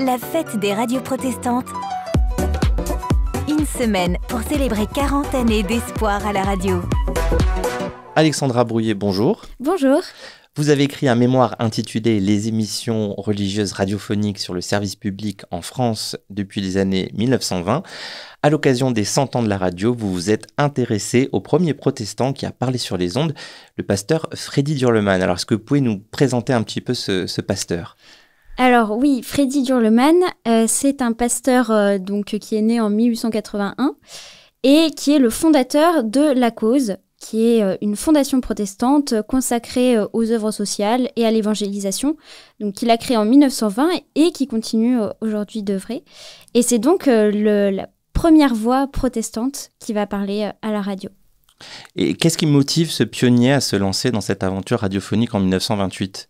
la fête des radios protestantes. Une semaine pour célébrer 40 années d'espoir à la radio. Alexandra Brouillet, bonjour. Bonjour. Vous avez écrit un mémoire intitulé Les émissions religieuses radiophoniques sur le service public en France depuis les années 1920. À l'occasion des 100 ans de la radio, vous vous êtes intéressé au premier protestant qui a parlé sur les ondes, le pasteur Freddy Durleman. Alors, est-ce que vous pouvez nous présenter un petit peu ce, ce pasteur alors oui, Freddy Durleman, euh, c'est un pasteur euh, donc euh, qui est né en 1881 et qui est le fondateur de La Cause, qui est une fondation protestante consacrée aux œuvres sociales et à l'évangélisation, donc qu'il a créé en 1920 et qui continue aujourd'hui d'œuvrer. Et c'est donc la première voix protestante qui va parler à la radio. Et qu'est-ce qui motive ce pionnier à se lancer dans cette aventure radiophonique en 1928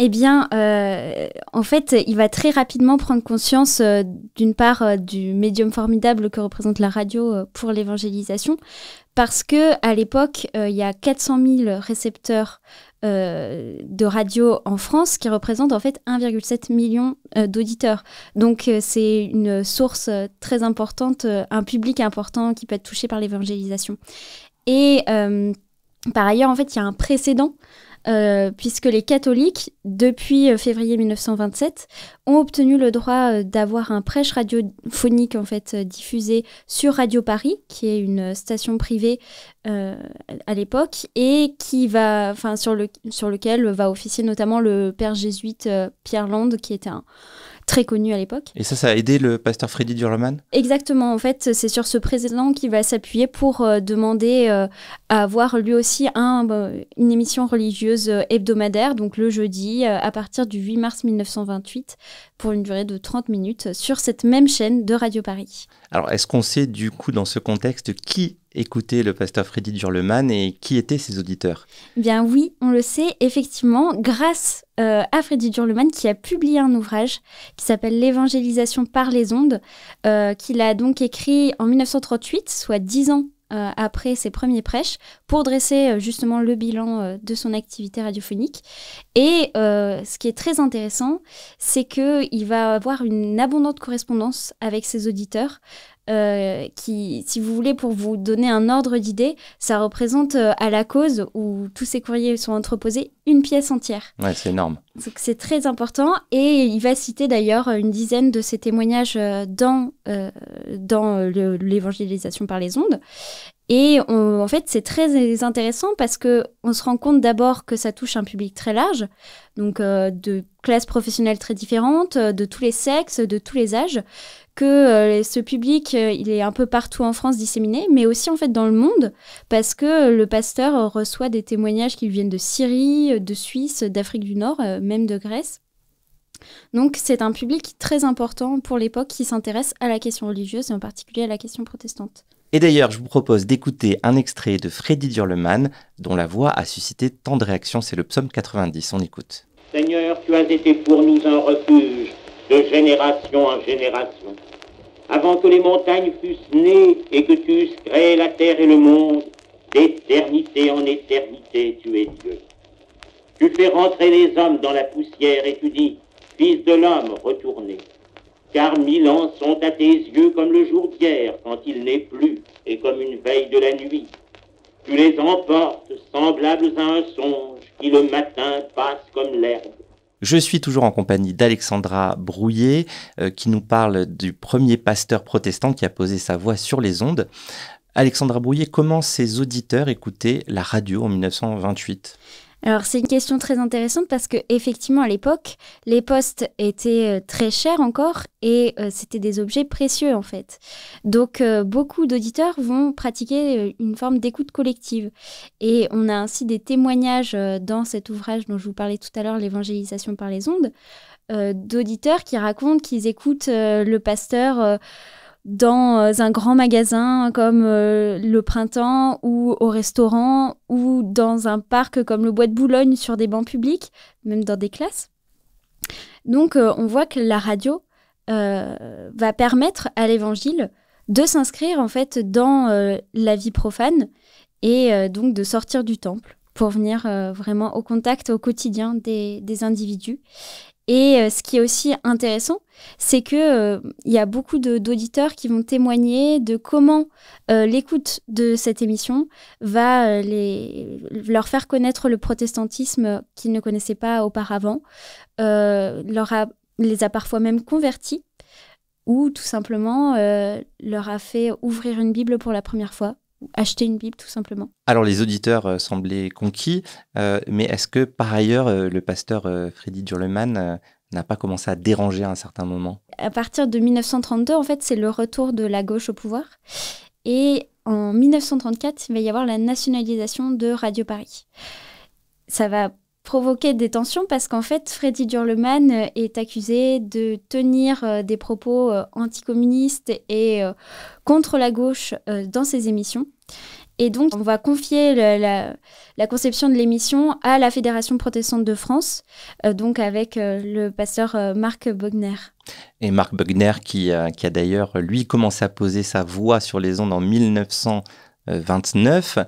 eh bien, euh, en fait, il va très rapidement prendre conscience, euh, d'une part, euh, du médium formidable que représente la radio pour l'évangélisation, parce que à l'époque, il y a 400 000 récepteurs de radio en France qui représentent en fait 1,7 million d'auditeurs. Donc, c'est une source très importante, un public important qui peut être touché par l'évangélisation. Et par ailleurs, en fait, il y a un précédent euh, puisque les catholiques, depuis euh, février 1927, ont obtenu le droit euh, d'avoir un prêche radiophonique en fait diffusé sur Radio Paris, qui est une station privée à l'époque et qui va, enfin sur le lequel va officier notamment le père jésuite Pierre Lande qui était un très connu à l'époque. Et ça, ça a aidé le pasteur Freddy Durleman Exactement, en fait, c'est sur ce président qu'il va s'appuyer pour euh, demander euh, à avoir lui aussi un, bah, une émission religieuse euh, hebdomadaire, donc le jeudi, à partir du 8 mars 1928, pour une durée de 30 minutes, sur cette même chaîne de Radio Paris. Alors, est-ce qu'on sait du coup dans ce contexte qui écouter le pasteur Freddy Durleman et qui étaient ses auditeurs Bien oui, on le sait, effectivement, grâce euh, à Freddy Durleman qui a publié un ouvrage qui s'appelle L'évangélisation par les ondes, euh, qu'il a donc écrit en 1938, soit dix ans euh, après ses premiers prêches pour dresser justement le bilan de son activité radiophonique. Et ce qui est très intéressant, c'est qu'il va avoir une abondante correspondance avec ses auditeurs, euh, qui, si vous voulez, pour vous donner un ordre d'idée, ça représente euh, à la cause où tous ces courriers sont entreposés une pièce entière. Ouais, c'est énorme. Donc c'est très important et il va citer d'ailleurs une dizaine de ces témoignages euh, dans, dans l'évangélisation par les ondes. Et en fait, c'est très intéressant parce que on se rend compte d'abord que ça touche un public très large, donc euh, de classes professionnelles très différentes, euh, de tous les sexes, de tous les âges, que euh, ce public, il est un peu partout en France disséminé, mais aussi en fait dans le monde, parce que le pasteur reçoit des témoignages qui viennent de Syrie, de Suisse, d'Afrique du Nord, même de Grèce. Donc c'est un public très important pour l'époque qui s'intéresse à la question religieuse et en particulier à la question protestante. Et d'ailleurs, je vous propose d'écouter un extrait de Freddy Durleman, dont la voix a suscité tant de réactions, c'est le psaume 90, on écoute. Seigneur, tu as été pour nous un refuge de génération en génération. Avant que les montagnes fussent nées et que tu eusses créé la terre et le monde, d'éternité en éternité, tu es Dieu. Tu fais rentrer les hommes dans la poussière et tu dis, Fils de l'homme, retournez car mille ans sont à tes yeux comme le jour d'hier quand il n'est plus, et comme une veille de la nuit. Tu les emportes semblables à un songe qui le matin passe comme l'herbe. Je suis toujours en compagnie d'Alexandra Brouillet, euh, qui nous parle du premier pasteur protestant qui a posé sa voix sur les ondes. Alexandra Brouillet, comment ses auditeurs écoutaient la radio en 1928 alors c'est une question très intéressante parce que effectivement à l'époque les postes étaient euh, très chers encore et euh, c'était des objets précieux en fait. Donc euh, beaucoup d'auditeurs vont pratiquer une forme d'écoute collective et on a ainsi des témoignages dans cet ouvrage dont je vous parlais tout à l'heure l'évangélisation par les ondes d'auditeurs qui racontent qu'ils écoutent le pasteur dans euh, un grand magasin comme euh, le printemps ou au restaurant ou dans un parc comme le Bois de Boulogne sur des bancs publics, même dans des classes. Donc euh, on voit que la radio va permettre à l'évangile de s'inscrire en fait dans la vie profane et donc de sortir du temple pour venir vraiment au contact au quotidien des, des individus. Et euh, ce qui est aussi intéressant, c'est que euh, y a beaucoup d'auditeurs qui vont témoigner de comment euh, l'écoute de cette émission va leur faire connaître le protestantisme qu'ils ne connaissaient pas auparavant, les a parfois même convertis ou tout simplement leur a fait ouvrir une Bible pour la première fois acheter une Bible tout simplement. Alors les auditeurs euh, semblaient conquis, euh, mais est-ce que par ailleurs euh, le pasteur Frédéric Freddy Durleman n'a pas commencé à déranger à un certain moment À partir de 1932, en fait, c'est le retour de la gauche au pouvoir. Et en 1934, il va y avoir la nationalisation de Radio Paris. Ça va provoquer des tensions parce qu'en fait, Freddy Durleman euh, est accusé de tenir euh, des propos euh, anticommunistes et contre la gauche dans ses émissions. Et donc, on va confier la, conception de l'émission à la Fédération protestante de France, donc avec le pasteur Marc Bogner. Et Marc Bogner, qui, qui a d'ailleurs, lui, commencé à poser sa voix sur les ondes en 1900. 29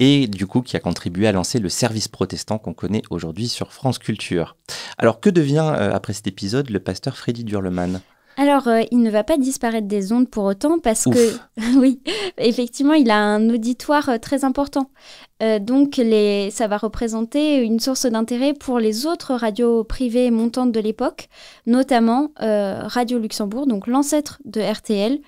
et du coup qui a contribué à lancer le service protestant qu'on connaît aujourd'hui sur France Culture. Alors que devient euh, après cet épisode le pasteur Freddy Durleman alors, euh, il ne va pas disparaître des ondes pour autant parce que, oui, effectivement, il a un auditoire euh, très important. donc, les, ça va représenter une source d'intérêt pour les autres radios privées montantes de l'époque, notamment Radio Luxembourg, donc l'ancêtre de RTL,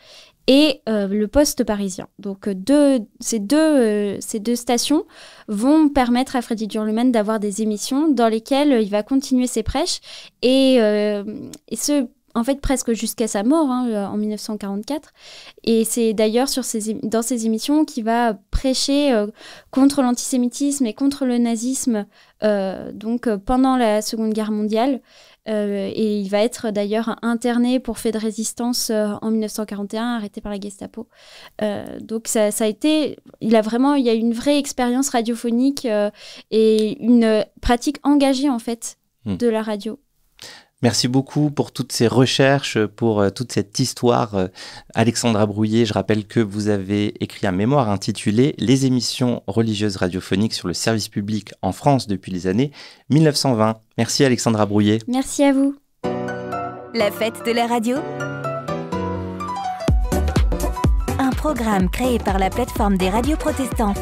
et euh, le Poste parisien. Donc euh, ces, deux, euh, ces deux stations vont permettre à Freddy Durlumène d'avoir des émissions dans lesquelles il va continuer ses prêches et, et ce en fait presque jusqu'à sa mort hein, euh, en 1944. Et c'est d'ailleurs dans ses émissions qu'il va prêcher euh, contre l'antisémitisme et contre le nazisme euh, donc pendant la Seconde Guerre mondiale. et il va être d'ailleurs interné pour fait de résistance en 1941, arrêté par la Gestapo. donc ça, a été, il a vraiment, il y a une vraie expérience radiophonique et une pratique engagée en fait hmm. de la radio. Merci beaucoup pour toutes ces recherches, pour euh, toute cette histoire. Euh, Alexandra Brouillet, je rappelle que vous avez écrit un mémoire intitulé Les émissions religieuses radiophoniques sur le service public en France depuis les années 1920. Merci Alexandra Brouillet. Merci à vous. La fête de la radio. Un programme créé par la plateforme des radios protestantes.